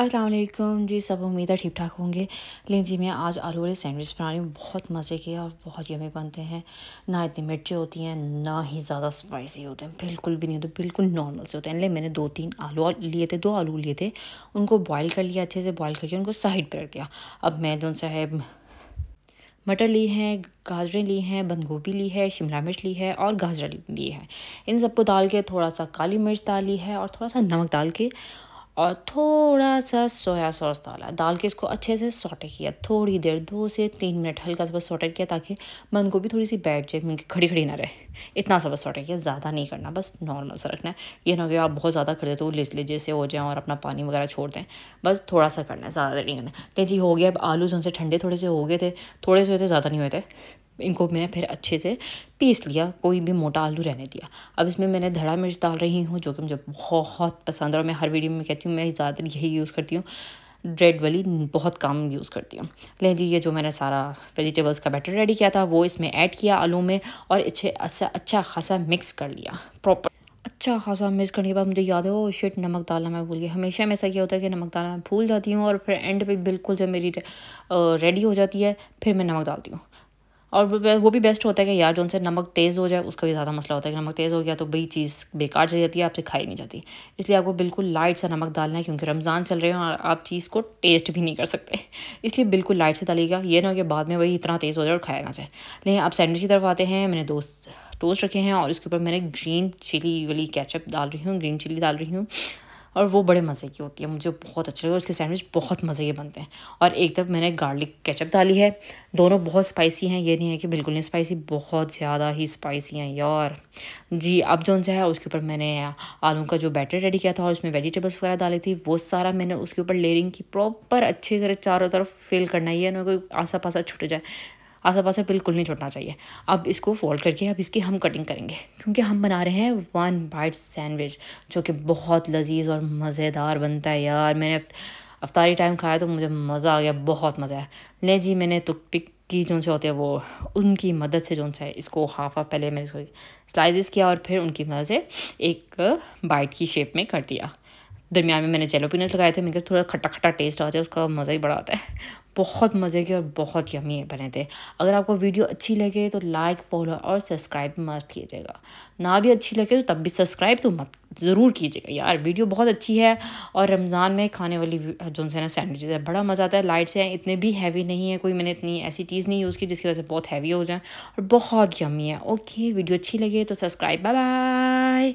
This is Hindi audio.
असलम जी सब उम्मीद है ठीक ठाक होंगे लेकिन जी मैं आज आलू वाले सैंडविच बना रही हूँ बहुत मज़े के और बहुत यमी बनते हैं ना इतनी मिर्चें होती हैं ना ही ज़्यादा स्पाइसी होते हैं बिल्कुल भी नहीं होते बिल्कुल नॉर्मल से होते हैं ले मैंने दो तीन आलू लिए थे दो आलू लिए थे उनको बॉयल कर लिया अच्छे से बॉयल करके उनको साइड पर रख दिया अब मैं जो तो साहब मटर ली हैं गाजरें ली हैं बंद गोभी ली है शिमला मिर्च ली है और गाजर ली है इन सबको डाल के थोड़ा सा काली मिर्च डाली है और थोड़ा सा नमक डाल के और थोड़ा सा सोया सॉस डाला डाल के इसको अच्छे से सोटे किया थोड़ी देर दो से तीन मिनट हल्का सा बस सोटे किया ताकि मन को भी थोड़ी सी बैठ जाए खड़ी खड़ी ना रहे इतना सा बस सोटे किया ज़्यादा नहीं करना बस नॉर्मल सा रखना है ये ना कि आप बहुत ज़्यादा कर देते तो लिस लीजिए से हो जाएँ और अपना पानी वगैरह छोड़ दें बस थोड़ा सा करना है ज़्यादा देर नहीं करना ले जी हो गया अब आलू जो ठंडे थोड़े से हो गए थे थोड़े से हुए थे ज़्यादा नहीं हुए थे इनको मैंने फिर अच्छे से पीस लिया कोई भी मोटा आलू रहने दिया अब इसमें मैंने धड़ा मिर्च डाल रही हूँ जो कि मुझे बहुत पसंद है और मैं हर वीडियो में कहती हूँ मैं ज़्यादातर यही यूज़ करती हूँ रेड वाली बहुत कम यूज़ करती हूँ लें जी ये जो मैंने सारा वेजिटेबल्स का बैटर रेडी किया था वो इसमें ऐड किया आलू में और अच्छे अच्छा अच्छा खासा मिक्स कर लिया प्रॉपर अच्छा खासा मिक्स करने के बाद मुझे याद है वो शिट नमक डालना मैं भूल गई हमेशा में ऐसा क्या होता है कि नमक डालना मैं भूल जाती हूँ और फिर एंड पे बिल्कुल जब मेरी रेडी हो जाती है फिर मैं नमक डालती हूँ और वो भी बेस्ट होता है कि यार जो उनसे नमक तेज़ हो जाए उसका भी ज़्यादा मसला होता है कि नमक तेज़ हो गया तो भाई चीज़ बेकार चली जाती है आपसे खाई नहीं जाती इसलिए आपको बिल्कुल लाइट सा नमक डालना है क्योंकि रमज़ान चल रहे हैं और आप चीज़ को टेस्ट भी नहीं कर सकते इसलिए बिल्कुल लाइट से डालिएगा ये ना हो कि बाद में वही इतना तेज़ हो जाए और खाया ना जाए लेकिन आप सैंडविच की तरफ आते हैं मैंने दोस्त टोस्ट रखे हैं और इसके ऊपर मैंने ग्रीन चिली वाली कैचअप डाल रही हूँ ग्रीन चिली डाल रही हूँ और वो बड़े मज़े की होती है मुझे बहुत अच्छे लगे और उसके सैंडविच बहुत मज़े के बनते हैं और एक तरफ मैंने गार्लिक केचप डाली है दोनों बहुत स्पाइसी हैं ये नहीं है कि बिल्कुल नहीं स्पाइसी बहुत ज़्यादा ही स्पाइसी हैं यार जी अब जो उनसे है उसके ऊपर मैंने आलू का जो बैटर रेडी किया था और उसमें वेजिटेबल्स वगैरह डाली थी वो सारा मैंने उसके ऊपर लेयरिंग की प्रॉपर अच्छी तरह चारों तरफ फिल करना ही है ना कोई आसा पासा छूट जाए आसा पास बिल्कुल नहीं छोड़ना चाहिए अब इसको फोल्ड करके अब इसकी हम कटिंग करेंगे क्योंकि हम बना रहे हैं वन बाइट सैंडविच जो कि बहुत लजीज और मज़ेदार बनता है यार मैंने अफ्तारी टाइम खाया तो मुझे मज़ा आ गया बहुत मज़ा आया ले जी मैंने तो पिक की जो से होते हैं वो उनकी मदद से जो है इसको हाफ हाफ पहले मैंने इसको स्लाइसिस किया और फिर उनकी मदद से एक बाइट की शेप में कर दिया दरमियान में मैंने जेलो पीनट्स लगाए थे मेरे थोड़ा खट्टा खट्टा टेस्ट आ जाए उसका मज़ा ही बड़ा आता है बहुत मज़े के और बहुत यमी बने थे अगर आपको वीडियो अच्छी लगे तो लाइक फॉलो और सब्सक्राइब मस्त कीजिएगा ना भी अच्छी लगे तो तब भी सब्सक्राइब तो मत ज़रूर कीजिएगा यार वीडियो बहुत अच्छी है और रमज़ान में खाने वाली जो से ना सैंडविचेज़ है बड़ा मज़ा आता है लाइट से इतने भी हैवी नहीं है कोई मैंने इतनी ऐसी चीज़ नहीं यूज़ की जिसकी वजह से बहुत हैवी हो जाए और बहुत यमी है ओके वीडियो अच्छी लगे तो सब्सक्राइब बाय बाय